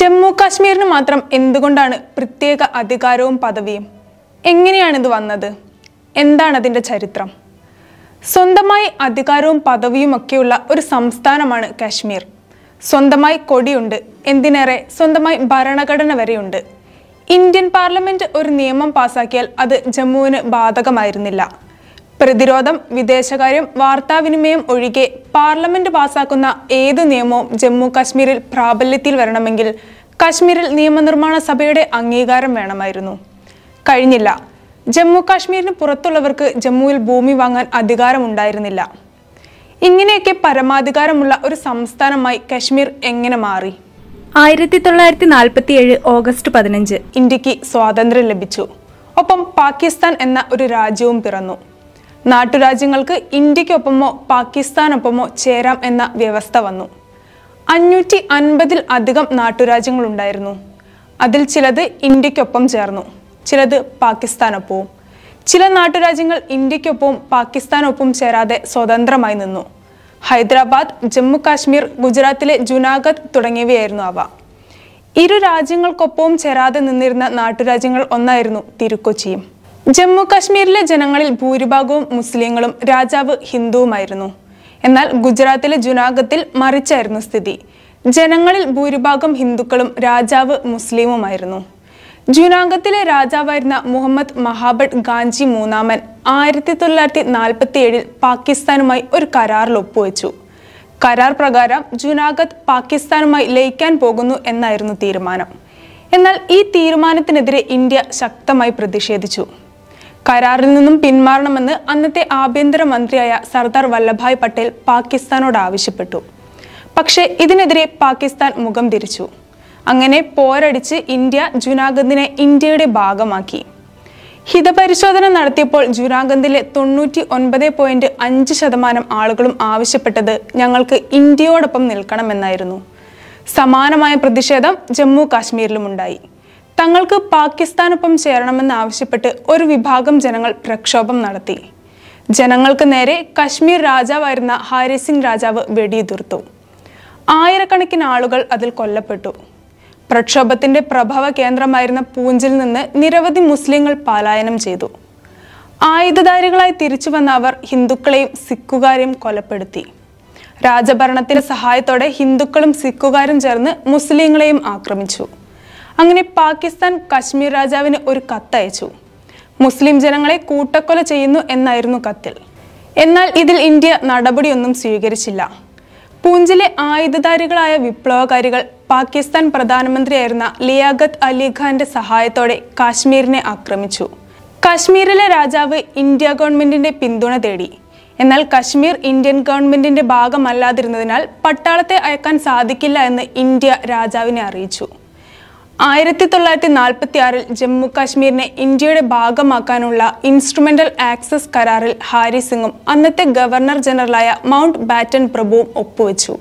ജമ്മു കാശ്മീരിന് മാത്രം എന്തുകൊണ്ടാണ് പ്രത്യേക അധികാരവും പദവിയും എങ്ങനെയാണിത് വന്നത് എന്താണ് അതിൻ്റെ ചരിത്രം സ്വന്തമായി അധികാരവും പദവിയും ഒക്കെയുള്ള ഒരു സംസ്ഥാനമാണ് കാശ്മീർ സ്വന്തമായി കൊടിയുണ്ട് എന്തിനേറെ സ്വന്തമായി ഭരണഘടന വരെയുണ്ട് ഇന്ത്യൻ പാർലമെന്റ് ഒരു നിയമം പാസാക്കിയാൽ അത് ജമ്മുവിന് ബാധകമായിരുന്നില്ല പ്രതിരോധം വിദേശകാര്യം വാർത്താവിനിമയം ഒഴികെ പാർലമെന്റ് പാസാക്കുന്ന ഏത് നിയമവും ജമ്മു കശ്മീരിൽ പ്രാബല്യത്തിൽ വരണമെങ്കിൽ കശ്മീരിൽ നിയമനിർമ്മാണ സഭയുടെ അംഗീകാരം വേണമായിരുന്നു കഴിഞ്ഞില്ല ജമ്മു കാശ്മീരിന് പുറത്തുള്ളവർക്ക് ജമ്മുവിൽ ഭൂമി വാങ്ങാൻ അധികാരമുണ്ടായിരുന്നില്ല ഇങ്ങനെയൊക്കെ പരമാധികാരമുള്ള ഒരു സംസ്ഥാനമായി കശ്മീർ എങ്ങനെ മാറി ആയിരത്തി തൊള്ളായിരത്തി ഏഴ് ഓഗസ്റ്റ് പതിനഞ്ച് ഇന്ത്യക്ക് സ്വാതന്ത്ര്യം ലഭിച്ചു ഒപ്പം പാകിസ്ഥാൻ എന്ന ഒരു രാജ്യവും പിറന്നു നാട്ടുരാജ്യങ്ങൾക്ക് ഇന്ത്യക്കൊപ്പമോ പാകിസ്ഥാനൊപ്പമോ ചേരാം എന്ന വ്യവസ്ഥ വന്നു അഞ്ഞൂറ്റി അൻപതിൽ അധികം നാട്ടുരാജ്യങ്ങളുണ്ടായിരുന്നു അതിൽ ചിലത് ഇന്ത്യക്കൊപ്പം ചേർന്നു ചിലത് പാകിസ്ഥാനൊപ്പവും ചില നാട്ടുരാജ്യങ്ങൾ ഇന്ത്യക്കൊപ്പവും പാകിസ്ഥാനൊപ്പം ചേരാതെ സ്വതന്ത്രമായി നിന്നു ഹൈദരാബാദ് ജമ്മു കാശ്മീർ ഗുജറാത്തിലെ ജുനാഗഡ് തുടങ്ങിയവയായിരുന്നു അവ ഇരു രാജ്യങ്ങൾക്കൊപ്പവും ചേരാതെ നിന്നിരുന്ന നാട്ടുരാജ്യങ്ങൾ ഒന്നായിരുന്നു തിരുക്കൊച്ചിയും ജമ്മു കാശ്മീരിലെ ജനങ്ങളിൽ ഭൂരിഭാഗവും മുസ്ലിങ്ങളും രാജാവ് ഹിന്ദുവുമായിരുന്നു എന്നാൽ ഗുജറാത്തിലെ ജുനാഗത്തിൽ മറിച്ചായിരുന്നു സ്ഥിതി ജനങ്ങളിൽ ഭൂരിഭാഗം ഹിന്ദുക്കളും രാജാവ് മുസ്ലിമുമായിരുന്നു ജുനാഗത്തിലെ രാജാവായിരുന്ന മുഹമ്മദ് മഹാബഡ് ഗാഞ്ചി മൂന്നാമൻ ആയിരത്തി തൊള്ളായിരത്തി നാൽപ്പത്തി ഏഴിൽ പാകിസ്ഥാനുമായി ഒരു കരാറിൽ ഒപ്പുവെച്ചു കരാർ പ്രകാരം ജുനാഗത്ത് പാകിസ്ഥാനുമായി ലയിക്കാൻ പോകുന്നു എന്നായിരുന്നു തീരുമാനം എന്നാൽ ഈ തീരുമാനത്തിനെതിരെ ഇന്ത്യ ശക്തമായി പ്രതിഷേധിച്ചു കരാറിൽ നിന്നും പിന്മാറണമെന്ന് അന്നത്തെ ആഭ്യന്തരമന്ത്രിയായ സർദാർ വല്ലഭായ് പട്ടേൽ പാകിസ്ഥാനോട് ആവശ്യപ്പെട്ടു പക്ഷേ ഇതിനെതിരെ പാകിസ്ഥാൻ മുഖം തിരിച്ചു അങ്ങനെ പോരടിച്ച് ഇന്ത്യ ജുനാഗന്ധിനെ ഇന്ത്യയുടെ ഭാഗമാക്കി ഹിതപരിശോധന നടത്തിയപ്പോൾ ജുനാഗന്ധിലെ തൊണ്ണൂറ്റി ഒൻപത് പോയിന്റ് അഞ്ച് ശതമാനം ആളുകളും ആവശ്യപ്പെട്ടത് ഞങ്ങൾക്ക് ഇന്ത്യയോടൊപ്പം നിൽക്കണമെന്നായിരുന്നു സമാനമായ പ്രതിഷേധം ജമ്മു കാശ്മീരിലുമുണ്ടായി തങ്ങൾക്ക് പാകിസ്ഥാനൊപ്പം ചേരണമെന്ന് ആവശ്യപ്പെട്ട് ഒരു വിഭാഗം ജനങ്ങൾ പ്രക്ഷോഭം നടത്തി ജനങ്ങൾക്ക് നേരെ കശ്മീർ രാജാവായിരുന്ന ഹാരി സിംഗ് രാജാവ് വെടിയുതിർത്തു ആയിരക്കണക്കിന് ആളുകൾ അതിൽ കൊല്ലപ്പെട്ടു പ്രക്ഷോഭത്തിന്റെ പ്രഭവ കേന്ദ്രമായിരുന്ന പൂഞ്ചിൽ നിന്ന് നിരവധി മുസ്ലിങ്ങൾ പലായനം ചെയ്തു ആയുധധാരികളായി തിരിച്ചു വന്ന അവർ ഹിന്ദുക്കളെയും സിക്കുകാരെയും കൊലപ്പെടുത്തി രാജഭരണത്തിന്റെ സഹായത്തോടെ ഹിന്ദുക്കളും സിക്കുകാരും ചേർന്ന് മുസ്ലിങ്ങളെയും ആക്രമിച്ചു അങ്ങനെ പാകിസ്ഥാൻ കശ്മീർ രാജാവിന് ഒരു കത്തയച്ചു മുസ്ലിം ജനങ്ങളെ കൂട്ടക്കൊല ചെയ്യുന്നു എന്നായിരുന്നു കത്തിൽ എന്നാൽ ഇതിൽ ഇന്ത്യ നടപടിയൊന്നും സ്വീകരിച്ചില്ല പൂഞ്ചിലെ ആയുധധാരികളായ വിപ്ലവകാരികൾ പാകിസ്ഥാൻ പ്രധാനമന്ത്രിയായിരുന്ന ലിയാഖത്ത് അലിഖാന്റെ സഹായത്തോടെ കാശ്മീരിനെ ആക്രമിച്ചു കാശ്മീരിലെ രാജാവ് ഇന്ത്യ ഗവൺമെന്റിന്റെ പിന്തുണ തേടി എന്നാൽ കശ്മീർ ഇന്ത്യൻ ഗവൺമെന്റിന്റെ ഭാഗമല്ലാതിരുന്നതിനാൽ പട്ടാളത്തെ അയക്കാൻ സാധിക്കില്ല എന്ന് ഇന്ത്യ രാജാവിനെ അറിയിച്ചു ആയിരത്തി തൊള്ളായിരത്തി നാൽപ്പത്തി ആറിൽ ജമ്മു കാശ്മീരിനെ ഇന്ത്യയുടെ ഭാഗമാക്കാനുള്ള ഇൻസ്ട്രുമെന്റൽ ആക്സസ് കരാറിൽ ഹാരി സിംഗും അന്നത്തെ ഗവർണർ ജനറലായ മൗണ്ട് ബാറ്റൻ പ്രഭുവും ഒപ്പുവെച്ചു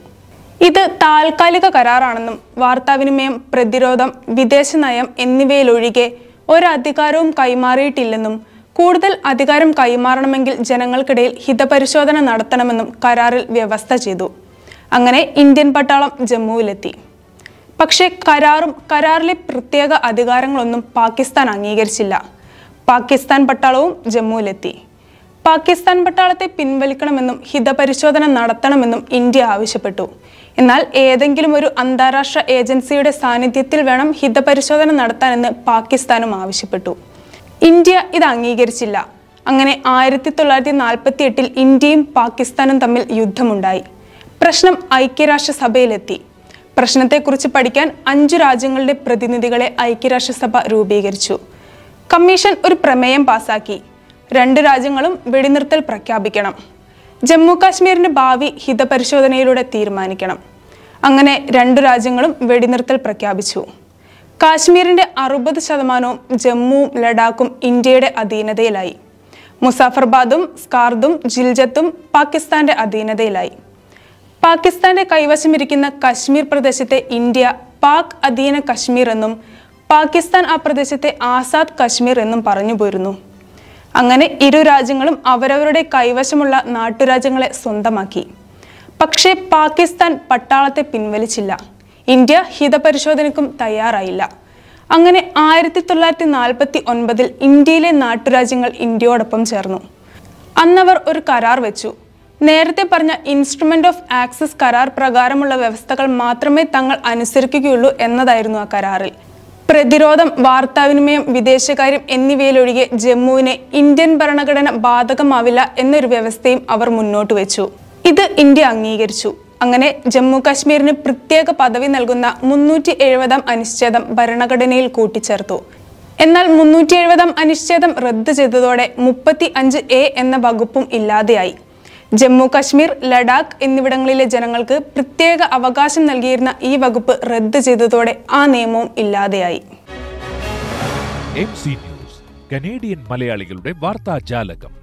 ഇത് താൽക്കാലിക കരാറാണെന്നും വാർത്താവിനിമയം പ്രതിരോധം വിദേശനയം എന്നിവയിലൊഴികെ ഒരധികാരവും കൈമാറിയിട്ടില്ലെന്നും കൂടുതൽ അധികാരം കൈമാറണമെങ്കിൽ ജനങ്ങൾക്കിടയിൽ ഹിതപരിശോധന നടത്തണമെന്നും കരാറിൽ വ്യവസ്ഥ ചെയ്തു അങ്ങനെ ഇന്ത്യൻ പട്ടാളം ജമ്മുവിലെത്തി പക്ഷേ കരാറും കരാറിലെ പ്രത്യേക അധികാരങ്ങളൊന്നും പാകിസ്ഥാൻ അംഗീകരിച്ചില്ല പാകിസ്ഥാൻ പട്ടാളവും ജമ്മുവിലെത്തി പാകിസ്ഥാൻ പട്ടാളത്തെ പിൻവലിക്കണമെന്നും ഹിതപരിശോധന നടത്തണമെന്നും ഇന്ത്യ ആവശ്യപ്പെട്ടു എന്നാൽ ഏതെങ്കിലും ഒരു അന്താരാഷ്ട്ര ഏജൻസിയുടെ സാന്നിധ്യത്തിൽ വേണം ഹിതപരിശോധന നടത്താനെന്ന് പാകിസ്ഥാനും ആവശ്യപ്പെട്ടു ഇന്ത്യ ഇത് അംഗീകരിച്ചില്ല അങ്ങനെ ആയിരത്തി തൊള്ളായിരത്തി നാൽപ്പത്തി എട്ടിൽ ഇന്ത്യയും പാകിസ്ഥാനും തമ്മിൽ യുദ്ധമുണ്ടായി പ്രശ്നം ഐക്യരാഷ്ട്രസഭയിലെത്തി പ്രശ്നത്തെക്കുറിച്ച് പഠിക്കാൻ അഞ്ചു രാജ്യങ്ങളുടെ പ്രതിനിധികളെ ഐക്യരാഷ്ട്രസഭ രൂപീകരിച്ചു കമ്മീഷൻ ഒരു പ്രമേയം പാസാക്കി രണ്ട് രാജ്യങ്ങളും വെടിനിർത്തൽ പ്രഖ്യാപിക്കണം ജമ്മു കാശ്മീരിന്റെ ഭാവി ഹിതപരിശോധനയിലൂടെ തീരുമാനിക്കണം അങ്ങനെ രണ്ടു രാജ്യങ്ങളും വെടിനിർത്തൽ പ്രഖ്യാപിച്ചു കാശ്മീരിന്റെ അറുപത് ശതമാനവും ജമ്മുവും ലഡാക്കും ഇന്ത്യയുടെ അധീനതയിലായി മുസാഫർബാദും സ്കാർദും ജിൽജത്തും പാകിസ്ഥാന്റെ അധീനതയിലായി പാകിസ്ഥാന്റെ കൈവശമിരിക്കുന്ന കശ്മീർ പ്രദേശത്തെ ഇന്ത്യ പാക് അധീന കശ്മീർ എന്നും പാകിസ്ഥാൻ ആ പ്രദേശത്തെ ആസാദ് കശ്മീർ എന്നും പറഞ്ഞു പോരുന്നു അങ്ങനെ ഇരു രാജ്യങ്ങളും അവരവരുടെ കൈവശമുള്ള നാട്ടുരാജ്യങ്ങളെ സ്വന്തമാക്കി പക്ഷേ പാകിസ്ഥാൻ പട്ടാളത്തെ പിൻവലിച്ചില്ല ഇന്ത്യ ഹിതപരിശോധനയ്ക്കും തയ്യാറായില്ല അങ്ങനെ ആയിരത്തി തൊള്ളായിരത്തി നാൽപ്പത്തി ഒൻപതിൽ ഇന്ത്യയിലെ നാട്ടുരാജ്യങ്ങൾ ഇന്ത്യയോടൊപ്പം ചേർന്നു അന്നവർ ഒരു കരാർ വെച്ചു നേരത്തെ പറഞ്ഞ ഇൻസ്ട്രുമെന്റ് ഓഫ് ആക്സസ് കരാർ പ്രകാരമുള്ള വ്യവസ്ഥകൾ മാത്രമേ തങ്ങൾ അനുസരിക്കുകയുള്ളൂ എന്നതായിരുന്നു ആ കരാറിൽ പ്രതിരോധം വാർത്താവിനിമയം വിദേശകാര്യം എന്നിവയിലൊഴികെ ജമ്മുവിനെ ഇന്ത്യൻ ഭരണഘടന ബാധകമാവില്ല എന്നൊരു വ്യവസ്ഥയും അവർ മുന്നോട്ട് വെച്ചു ഇത് ഇന്ത്യ അംഗീകരിച്ചു അങ്ങനെ ജമ്മു കാശ്മീരിന് പ്രത്യേക പദവി നൽകുന്ന മുന്നൂറ്റി എഴുപതാം അനുച്ഛേദം ഭരണഘടനയിൽ കൂട്ടിച്ചേർത്തു എന്നാൽ മുന്നൂറ്റി എഴുപതാം അനുച്ഛേദം റദ്ദു ചെയ്തതോടെ മുപ്പത്തി അഞ്ച് എ എന്ന വകുപ്പും ഇല്ലാതെയായി ജമ്മു കശ്മീർ ലഡാക്ക് എന്നിവിടങ്ങളിലെ ജനങ്ങൾക്ക് പ്രത്യേക അവകാശം നൽകിയിരുന്ന ഈ വകുപ്പ് റദ്ദ് ചെയ്തതോടെ ആ നിയമവും ഇല്ലാതെയായി കനേഡിയൻ മലയാളികളുടെ വാർത്താ ജാലകം